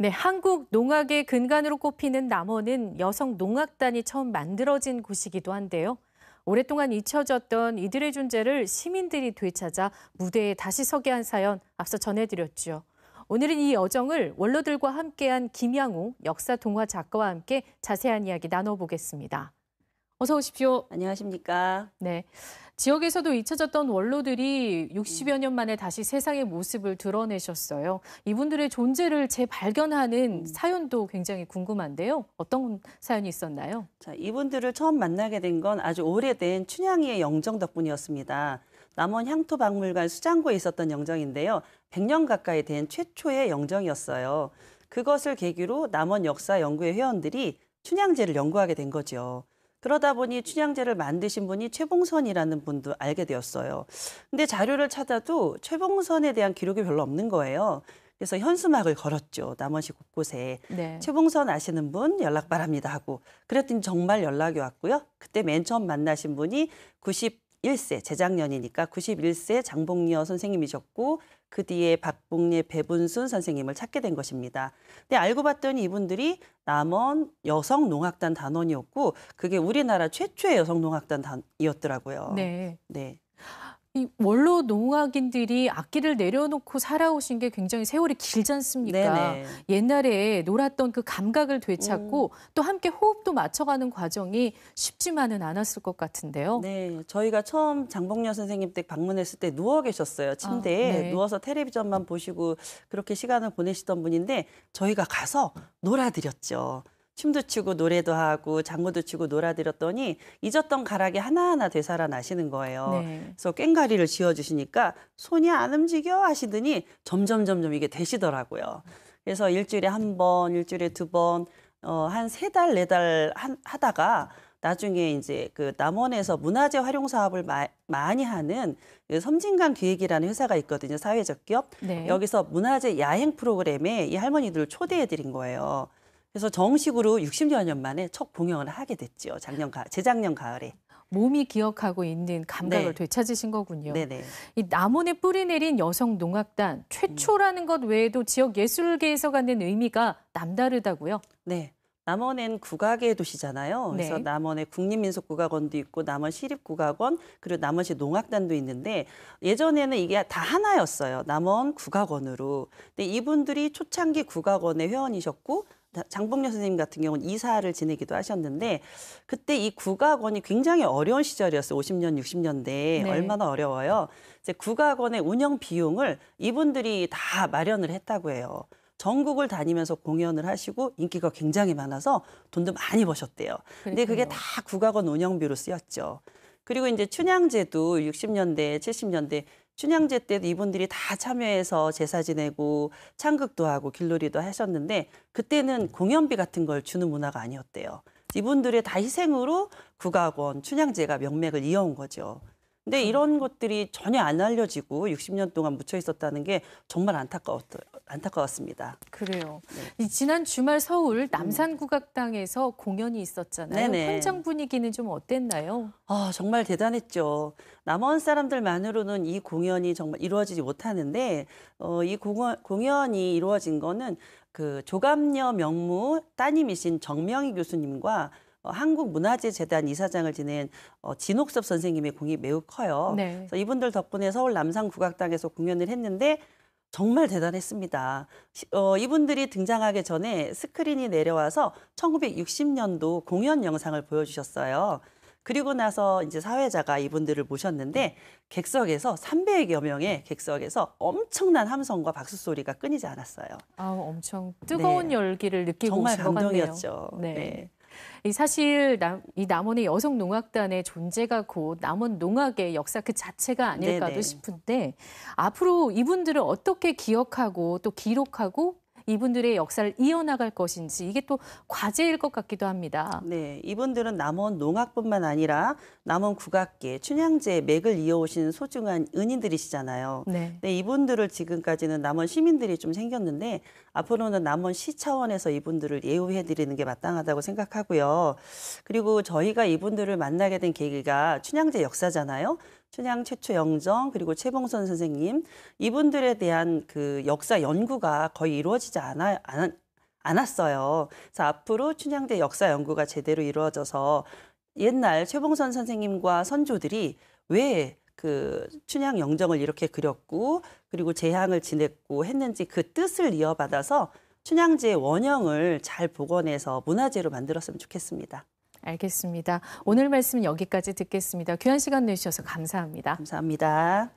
네, 한국 농악의 근간으로 꼽히는 남원은 여성 농악단이 처음 만들어진 곳이기도 한데요. 오랫동안 잊혀졌던 이들의 존재를 시민들이 되찾아 무대에 다시 서게 한 사연 앞서 전해드렸죠. 오늘은 이 여정을 원로들과 함께한 김양우 역사 동화 작가와 함께 자세한 이야기 나눠보겠습니다. 어서 오십시오. 안녕하십니까. 네. 지역에서도 잊혀졌던 원로들이 60여 음. 년 만에 다시 세상의 모습을 드러내셨어요. 이분들의 존재를 재발견하는 음. 사연도 굉장히 궁금한데요. 어떤 사연이 있었나요? 자, 이분들을 처음 만나게 된 건 아주 오래된 춘향이의 영정 덕분이었습니다. 남원 향토박물관 수장고에 있었던 영정인데요. 100년 가까이 된 최초의 영정이었어요. 그것을 계기로 남원 역사 연구회 회원들이 춘향제를 연구하게 된 거죠. 그러다 보니 춘향제를 만드신 분이 최봉선이라는 분도 알게 되었어요. 근데 자료를 찾아도 최봉선에 대한 기록이 별로 없는 거예요. 그래서 현수막을 걸었죠. 남원시 곳곳에. 네. 최봉선 아시는 분 연락 바랍니다 하고 그랬더니 정말 연락이 왔고요. 그때 맨 처음 만나신 분이 90 91세 재작년이니까 91세 장복녀 선생님이셨고 그 뒤에 박봉례 배분순 선생님을 찾게 된 것입니다. 근데 알고 봤더니 이분들이 남원 여성농학단 단원이었고 그게 우리나라 최초의 여성농학단이었더라고요. 네. 네. 이 원로 농악인들이 악기를 내려놓고 살아오신 게 굉장히 세월이 길지 않습니까? 네네. 옛날에 놀았던 그 감각을 되찾고 음. 또 함께 호흡도 맞춰가는 과정이 쉽지만은 않았을 것 같은데요. 네, 저희가 처음 장복녀 선생님 댁 방문했을 때 누워 계셨어요. 침대에 아, 네. 누워서 텔레비전만 보시고 그렇게 시간을 보내시던 분인데 저희가 가서 놀아드렸죠. 춤도 추고 노래도 하고 장구도 치고 놀아드렸더니 잊었던 가락이 하나하나 되살아나시는 거예요. 네. 그래서 꽹가리를 지어주시니까 손이 안 움직여 하시더니 점점 점점 이게 되시더라고요. 그래서 일주일에 한 번, 일주일에 두 번, 어, 한세 달, 네 달 하다가 나중에 이제 그 남원에서 문화재 활용 사업을 마, 많이 하는 그 섬진강 기획이라는 회사가 있거든요. 사회적 기업. 네. 여기서 문화재 야행 프로그램에 이 할머니들을 초대해 드린 거예요. 그래서 정식으로 60여 년 만에 첫 공연을 하게 됐죠. 작년 가 재작년 가을에. 몸이 기억하고 있는 감각을 네. 되찾으신 거군요. 네네. 이 남원에 뿌리 내린 여성 농악단 최초라는 음. 것 외에도 지역 예술계에서 갖는 의미가 남다르다고요? 네. 남원엔 국악의 도시잖아요. 그래서 네. 남원에 국립민속국악원도 있고 남원 시립국악원 그리고 남원시 농악단도 있는데 예전에는 이게 다 하나였어요. 남원 국악원으로. 근데 이분들이 초창기 국악원의 회원이셨고 장범녀 선생님 같은 경우는 이사를 지내기도 하셨는데 그때 이 국악원이 굉장히 어려운 시절이었어요. 50년, 60년대 네. 얼마나 어려워요. 이제 국악원의 운영 비용을 이분들이 다 마련을 했다고 해요. 전국을 다니면서 공연을 하시고 인기가 굉장히 많아서 돈도 많이 버셨대요. 그렇군요. 근데 그게 다 국악원 운영비로 쓰였죠. 그리고 이제 춘향제도 60년대, 70년대 춘향제 때도 이분들이 다 참여해서 제사 지내고 창극도 하고 길놀이도 하셨는데 그때는 공연비 같은 걸 주는 문화가 아니었대요. 이분들의 다 희생으로 국악원, 춘향제가 명맥을 이어온 거죠. 근데 음. 이런 것들이 전혀 안 알려지고 60년 동안 묻혀 있었다는 게 정말 안타까웠, 안타까웠습니다. 그래요. 네. 지난 주말 서울 음. 남산국악당에서 공연이 있었잖아요. 네네. 현장 분위기는 좀 어땠나요? 아, 정말 대단했죠. 남원 사람들만으로는 이 공연이 정말 이루어지지 못하는데 어, 이 공연, 공연이 이루어진 거는 그 조감녀 명무 따님이신 정명희 교수님과 어, 한국문화재재단 이사장을 지낸 어, 진옥섭 선생님의 공이 매우 커요. 네. 그래서 이분들 덕분에 서울 남산국악당에서 공연을 했는데 정말 대단했습니다. 어, 이분들이 등장하기 전에 스크린이 내려와서 1960년도 공연 영상을 보여주셨어요. 그리고 나서 이제 사회자가 이분들을 모셨는데 객석에서 300여 명의 객석에서 엄청난 함성과 박수 소리가 끊이지 않았어요. 아, 엄청 뜨거운 네. 열기를 느끼고 정말 감동이었죠. 네. 네. 사실 이 남원의 여성 농악단의 존재가 곧 남원 농악의 역사 그 자체가 아닐까도 네네. 싶은데 앞으로 이분들을 어떻게 기억하고 또 기록하고 이분들의 역사를 이어나갈 것인지 이게 또 과제일 것 같기도 합니다. 네, 이분들은 남원 농학뿐만 아니라 남원 국악계, 춘향제 맥을 이어오신 소중한 은인들이시잖아요. 네. 네, 이분들을 지금까지는 남원 시민들이 좀 생겼는데 앞으로는 남원 시 차원에서 이분들을 예우해드리는 게 마땅하다고 생각하고요. 그리고 저희가 이분들을 만나게 된 계기가 춘향제 역사잖아요. 춘향 최초 영정 그리고 최봉선 선생님 이분들에 대한 그 역사 연구가 거의 이루어지지 않아, 않, 않았어요. 그래서 앞으로 춘향대 역사 연구가 제대로 이루어져서 옛날 최봉선 선생님과 선조들이 왜 그 춘향 영정을 이렇게 그렸고 그리고 재향을 지냈고 했는지 그 뜻을 이어받아서 춘향제의 원형을 잘 복원해서 문화재로 만들었으면 좋겠습니다. 알겠습니다. 오늘 말씀 은 여기까지 듣겠습니다. 귀한 시간 내주셔서 감사합니다. 감사합니다.